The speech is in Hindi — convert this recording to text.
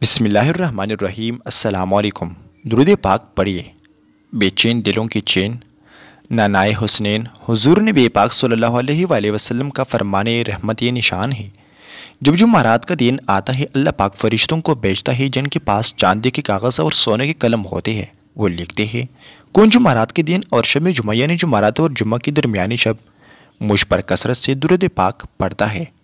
बिसमीम् अल्लाम दुरुद पाक पढ़िए बेचैन दिलों की चैन नानाए हुसनैन हजूर ने बेपाक सल्ला वसलम का फरमान रहमत ये निशान है जब जो महारात का दिन आता है अल्लाह पाक फरिश्तों को बेचता है जिनके पास चांदी के कागज़ और सोने के कलम होते हैं वो लिखते हैं कौन जुमारात के दिन और शब जुमा यानी जुमारात और जुम्मे के दरमिया शब मुझ पर कसरत से दुरुद पाक पढ़ता है